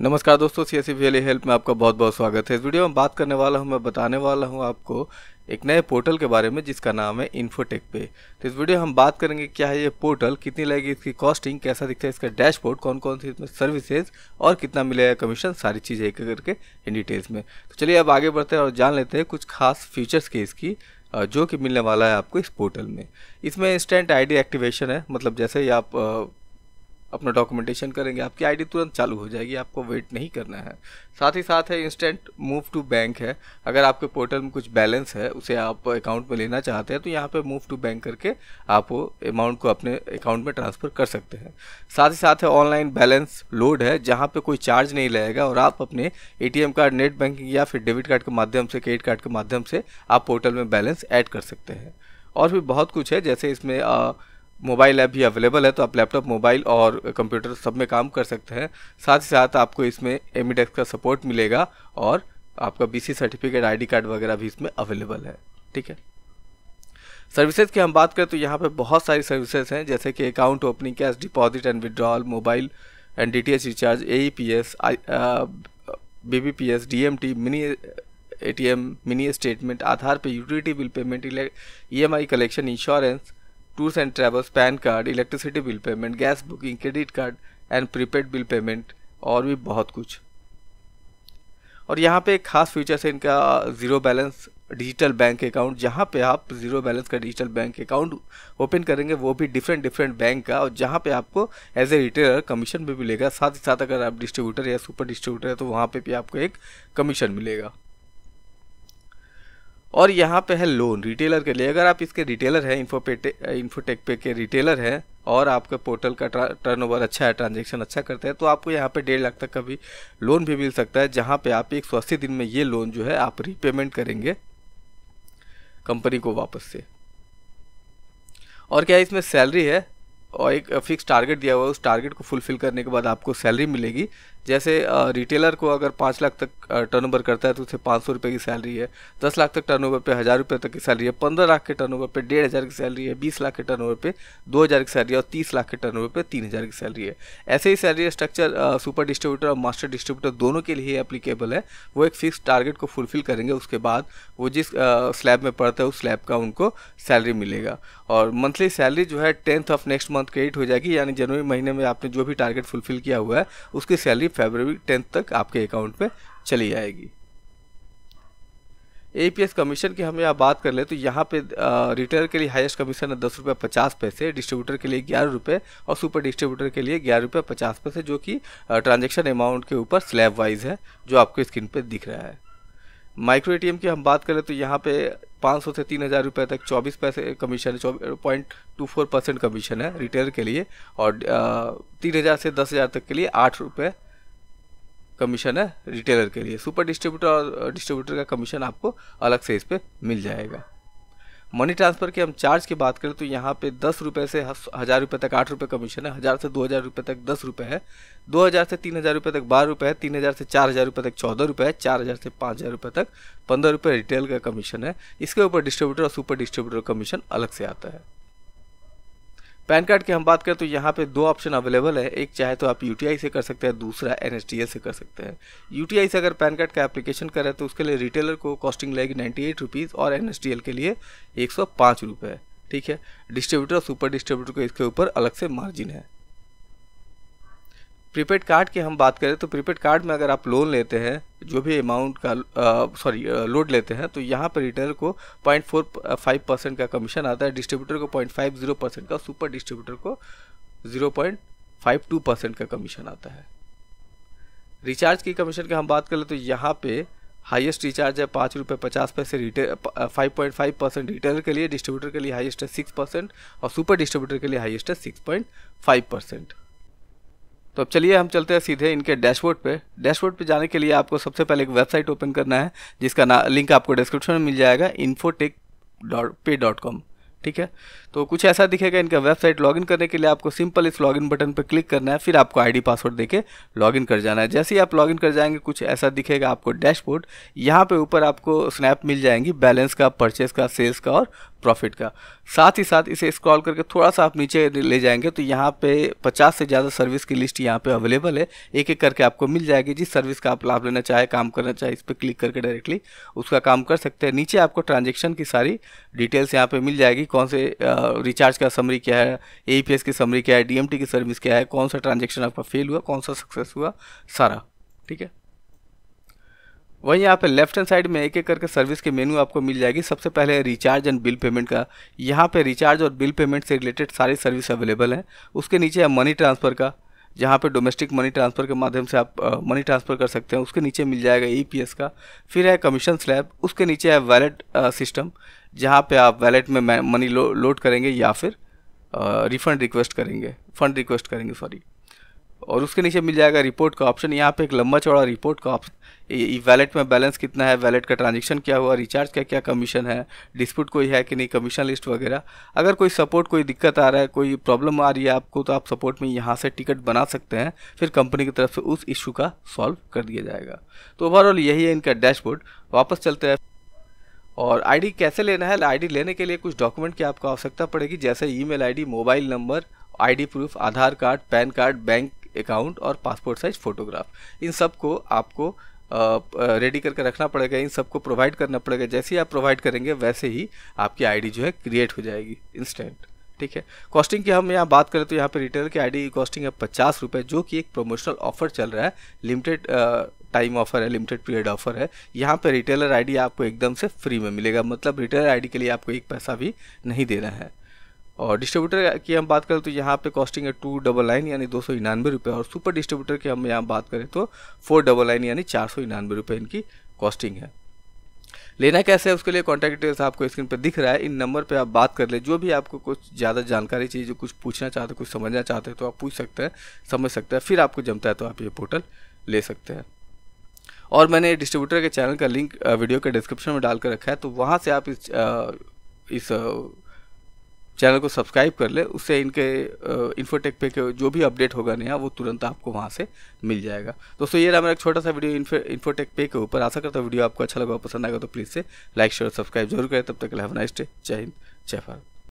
नमस्कार दोस्तों C S C help में आपका बहुत बहुत स्वागत है इस वीडियो में बात करने वाला हूं मैं बताने वाला हूं आपको एक नए पोर्टल के बारे में जिसका नाम है इन्फोटेक पे तो इस वीडियो हम बात करेंगे क्या है ये पोर्टल कितनी लगेगी इसकी कॉस्टिंग कैसा दिखता है इसका डैशबोर्ड कौन कौन सी इसमें सर्विसेज और कितना मिलेगा कमीशन सारी चीज़ें एक करके इन डिटेल्स में तो चलिए अब आगे बढ़ते हैं और जान लेते हैं कुछ खास फीचर्स के इसकी जो कि मिलने वाला है आपको इस पोर्टल में इसमें इंस्टेंट आईडी एक्टिवेशन है मतलब जैसे ही आप अपना डॉक्यूमेंटेशन करेंगे आपकी आईडी तुरंत चालू हो जाएगी आपको वेट नहीं करना है साथ ही साथ है इंस्टेंट मूव टू बैंक है अगर आपके पोर्टल में कुछ बैलेंस है उसे आप अकाउंट में लेना चाहते हैं तो यहाँ पे मूव टू बैंक करके आप वो अमाउंट को अपने अकाउंट में ट्रांसफ़र कर सकते हैं साथ ही साथ है ऑनलाइन बैलेंस लोड है जहाँ पर कोई चार्ज नहीं लगेगा और आप अपने ए कार्ड नेट बैंकिंग या फिर डेबिट कार्ड के माध्यम से क्रेडिट कार्ड के माध्यम से आप पोर्टल में बैलेंस ऐड कर सकते हैं और भी बहुत कुछ है जैसे इसमें आ, मोबाइल ऐप भी अवेलेबल है तो आप लैपटॉप मोबाइल और कंप्यूटर सब में काम कर सकते हैं साथ ही साथ आपको इसमें एम e का सपोर्ट मिलेगा और आपका बी सर्टिफिकेट आई कार्ड वगैरह भी इसमें अवेलेबल है ठीक है सर्विसेज की हम बात करें तो यहाँ पे बहुत सारी सर्विसेज हैं जैसे कि account opening cash deposit and withdrawal mobile and D recharge A P S B B P S D M T mini A T M mini statement Aadhaar pay utility bill payment E M I collection insurance tours and travels PAN card electricity bill payment gas booking credit card and prepaid bill payment और भी बहुत कुछ और यहाँ पे एक खास feature है इनका zero balance digital bank account जहाँ पे आप ज़ीरो बैलेंस का डिजिटल बैंक अकाउंट ओपन करेंगे वो भी डिफरेंट डिफरेंट बैंक का और जहाँ पे आपको एज ए रिटेलर कमीशन भी मिलेगा साथ ही साथ अगर आप डिस्ट्रीब्यूटर या सुपर डिस्ट्रीब्यूटर है तो वहाँ पे भी आपको एक कमीशन मिलेगा और यहाँ पे है लोन रिटेलर के लिए अगर आप इसके रिटेलर हैं इन्फोपेटे इन्फोटेक पे के रिटेलर हैं और आपके पोर्टल का ओवर अच्छा है ट्रांजेक्शन अच्छा करते हैं तो आपको यहाँ पे डेढ़ लाख तक का भी लोन भी मिल सकता है जहाँ पे आप एक सौ अस्सी दिन में ये लोन जो है आप रीपेमेंट करेंगे कंपनी को वापस से और क्या इसमें सैलरी है और एक फिक्स टारगेट दिया हुआ है उस टारगेट को फुलफिल करने के बाद आपको सैलरी मिलेगी जैसे रिटेलर को अगर पाँच लाख तक टर्नओवर करता है तो उसे पाँच सौ रुपये की सैलरी है दस लाख तक टर्नओवर पे हज़ार रुपये तक की सैलरी है पंद्रह लाख के टर्नओवर पे डेढ़ हज़ार की सैलरी है बीस लाख के टर्नओवर पे दो हज़ार की सैलरी है और तीस लाख के टर्नओवर पे तीन हज़ार की सैलरी है ऐसे ही सैलरी स्ट्रक्चर सुपर डिस्ट्रीब्यूटर और मास्टर डिस्ट्रीब्यूटर दोनों के लिए अप्लीकेबल है वो एक फिक्स टारगेट को फुलफिल करेंगे उसके बाद वो जिस स्लैब में पड़ता है उस स्लैब का उनको सैलरी मिलेगा और मंथली सैलरी जो है tenth of next month credit हो जाएगी यानी जनवरी महीने में आपने जो भी टारगेट फुलफिल किया हुआ है उसकी सैलरी फेबरवरी टेंथ तक आपके अकाउंट में चली जाएगी ए पी एस कमीशन की हम यहाँ बात कर ले तो यहाँ पे रिटेलर के लिए हाईएस्ट कमीशन है दस रुपये पचास पैसे डिस्ट्रीब्यूटर के लिए ग्यारह रुपये और सुपर डिस्ट्रीब्यूटर के लिए ग्यारह रुपये पचास पैसे जो कि ट्रांजेक्शन अमाउंट के ऊपर स्लैब वाइज है जो आपको स्क्रीन पे दिख रहा है माइक्रो एटीएम की हम बात करें तो यहाँ पे 500 से तीन हज़ार रुपये तक 24 पैसे commission point two four percent commission है रिटेलर के लिए और तीन हज़ार से दस हज़ार तक के लिए आठ रुपये कमीशन है रिटेलर के लिए सुपर डिस्ट्रीब्यूटर और डिस्ट्रीब्यूटर uh, का कमीशन आपको अलग से इस पर मिल जाएगा मनी ट्रांसफ़र के हम चार्ज की बात करें तो यहाँ पे दस रुपये से हज़ार रुपये तक आठ रुपये कमीशन है हज़ार से दो हज़ार रुपये तक दस रुपये है दो हज़ार से तीन हज़ार रुपये तक बारह रुपये है तीन हज़ार से चार हज़ार रुपये तक चौदह रुपये है चार हज़ार से पाँच हज़ार रुपये तक पंद्रह रुपये रिटेल का कमीशन है इसके ऊपर डिस्ट्रीब्यूटर और सुपर डिस्ट्रीब्यूटर कमीशन अलग से आता है पैन कार्ड की हम बात करें तो यहाँ पे दो ऑप्शन अवेलेबल है एक चाहे तो आप यू से कर सकते हैं दूसरा एन से कर सकते हैं यू से अगर पैन कार्ड का एप्लीकेशन करें तो उसके लिए रिटेलर को कॉस्टिंग लगेगी नाइन्टी एट रुपीज़ और एन के लिए एक सौ पाँच रुपये ठीक है डिस्ट्रीब्यूटर और सुपर डिस्ट्रीब्यूटर को इसके ऊपर अलग से मार्जिन है प्रीपेड कार्ड की हम बात करें तो प्रीपेड कार्ड में अगर आप लोन लेते हैं जो भी अमाउंट का सॉरी लोड लेते हैं तो यहाँ पर रिटेलर को पॉइंट फोर फाइव परसेंट का कमीशन आता है डिस्ट्रीब्यूटर को पॉइंट फाइव जीरो परसेंट का सुपर डिस्ट्रीब्यूटर को zero point five two percent का कमीशन आता है रिचार्ज की कमीशन की हम बात करें तो यहाँ पे हाईएस्ट रिचार्ज है पाँच रुपये पचास पैसे retail five point five percent retailer के लिए डिस्ट्रीब्यूटर के लिए हाईएस्ट है सिक्स परसेंट और सुपर डिस्ट्रीब्यूटर के लिए हाईएस्ट है सिक्स पॉइंट फाइव परसेंट तो अब चलिए हम चलते हैं सीधे इनके डैशबोर्ड पे डैशबोर्ड पे जाने के लिए आपको सबसे पहले एक वेबसाइट ओपन करना है जिसका ना लिंक आपको डिस्क्रिप्शन में मिल जाएगा infotech dot pay dot com ठीक है तो कुछ ऐसा दिखेगा इनका वेबसाइट लॉगिन करने के लिए आपको सिंपल इस लॉगिन बटन पर क्लिक करना है फिर आपको आईडी पासवर्ड देके लॉगिन कर जाना है जैसे ही आप लॉगिन कर जाएंगे कुछ ऐसा दिखेगा आपको डैशबोर्ड यहाँ पे ऊपर आपको स्नैप मिल जाएंगी बैलेंस का परचेस का सेल्स का और प्रॉफिट का साथ ही साथ इसे स्क्रॉल करके थोड़ा सा आप नीचे ले जाएंगे तो यहाँ पे 50 से ज़्यादा सर्विस की लिस्ट यहाँ पे अवेलेबल है एक एक करके आपको मिल जाएगी जिस सर्विस का आप लाभ लेना चाहे काम करना चाहे इस पर क्लिक करके डायरेक्टली उसका काम कर सकते हैं नीचे आपको ट्रांजेक्शन की सारी डिटेल्स यहाँ पर मिल जाएगी कौन से रिचार्ज का समरी क्या है ए पी एस की समरी क्या है टी की सर्विस क्या है कौन सा ट्रांजेक्शन आपका फेल हुआ कौन सा सक्सेस हुआ सारा ठीक है वहीं यहाँ पे लेफ्ट हैंड साइड में एक एक करके सर्विस के मेनू आपको मिल जाएगी सबसे पहले रिचार्ज एंड बिल पेमेंट का यहाँ पे रिचार्ज और बिल पेमेंट से रिलेटेड सारी सर्विस अवेलेबल है उसके नीचे है मनी ट्रांसफ़र का जहाँ पे डोमेस्टिक मनी ट्रांसफ़र के माध्यम से आप मनी ट्रांसफ़र कर सकते हैं उसके नीचे मिल जाएगा ई e का फिर है कमीशन स्लैब उसके नीचे है वैलेट सिस्टम जहाँ पे आप वैलेट में मनी लो, लोड करेंगे या फिर रिफ़ंड रिक्वेस्ट करेंगे फ़ंड रिक्वेस्ट करेंगे सॉरी और उसके नीचे मिल जाएगा रिपोर्ट का ऑप्शन यहाँ पे एक लंबा चौड़ा रिपोर्ट का ऑप्शन वैलेट में बैलेंस कितना है वैलेट का ट्रांजेक्शन क्या हुआ रिचार्ज का क्या कमीशन है डिस्प्यूट कोई है कि नहीं कमीशन लिस्ट वगैरह अगर कोई सपोर्ट कोई दिक्कत आ रहा है कोई प्रॉब्लम आ रही है आपको तो आप सपोर्ट में यहाँ से टिकट बना सकते हैं फिर कंपनी की तरफ से उस इशू का सॉल्व कर दिया जाएगा तो ओवरऑल यही है इनका डैशबोर्ड वापस चलते हैं और आईडी कैसे लेना है आईडी लेने के लिए कुछ डॉक्यूमेंट की आपको आवश्यकता पड़ेगी जैसे email ID mobile number ID proof Aadhaar card PAN card bank account और पासपोर्ट साइज फ़ोटोग्राफ इन सब को आपको रेडी करके रखना पड़ेगा इन सबको प्रोवाइड करना पड़ेगा जैसे ही आप प्रोवाइड करेंगे वैसे ही आपकी आईडी जो है क्रिएट हो जाएगी इंस्टेंट ठीक है कॉस्टिंग की हम यहाँ बात करें तो यहाँ पे रिटेल की आईडी कॉस्टिंग है पचास रुपये जो कि एक प्रमोशनल ऑफर चल रहा है लिमिटेड टाइम ऑफर है लिमिटेड पीरियड ऑफर है यहाँ पर रिटेलर आई आपको एकदम से फ्री में मिलेगा मतलब रिटेलर आई के लिए आपको एक पैसा भी नहीं देना है और डिस्ट्रीब्यूटर की हम बात करें तो यहाँ पे कॉस्टिंग है टू डबल नाइन यानी दो सौ इनानवे रुपये और सुपर डिस्ट्रीब्यूटर की हम यहाँ बात करें तो फोर डबल नाइन यानी चार सौ इनानवे रुपये इनकी कॉस्टिंग है लेना कैसे है उसके लिए कॉन्टैक्ट डिटेल्स आपको स्क्रीन पर दिख रहा है इन नंबर पर आप बात कर ले जो भी आपको कुछ ज़्यादा जानकारी चाहिए जो कुछ पूछना चाहते हैं कुछ समझना चाहते हैं तो आप पूछ सकते हैं समझ सकते हैं फिर आपको जमता है तो आप ये पोर्टल ले सकते हैं और मैंने डिस्ट्रीब्यूटर के चैनल का लिंक वीडियो के डिस्क्रिप्शन में डाल कर रखा है तो वहाँ से आप इस इस चैनल को सब्सक्राइब कर ले उससे इनके इन्फोटेक पे के जो भी अपडेट होगा नया वो तुरंत आपको वहाँ से मिल जाएगा दोस्तों ये रहा मेरा एक छोटा सा वीडियो इन्फोटेक पे के ऊपर आशा करता हूँ वीडियो आपको अच्छा लगा पसंद आएगा तो प्लीज़ से लाइक शेयर सब्सक्राइब जरूर करें तब तक लाइव नाइस्ट जय हिंद जय भारत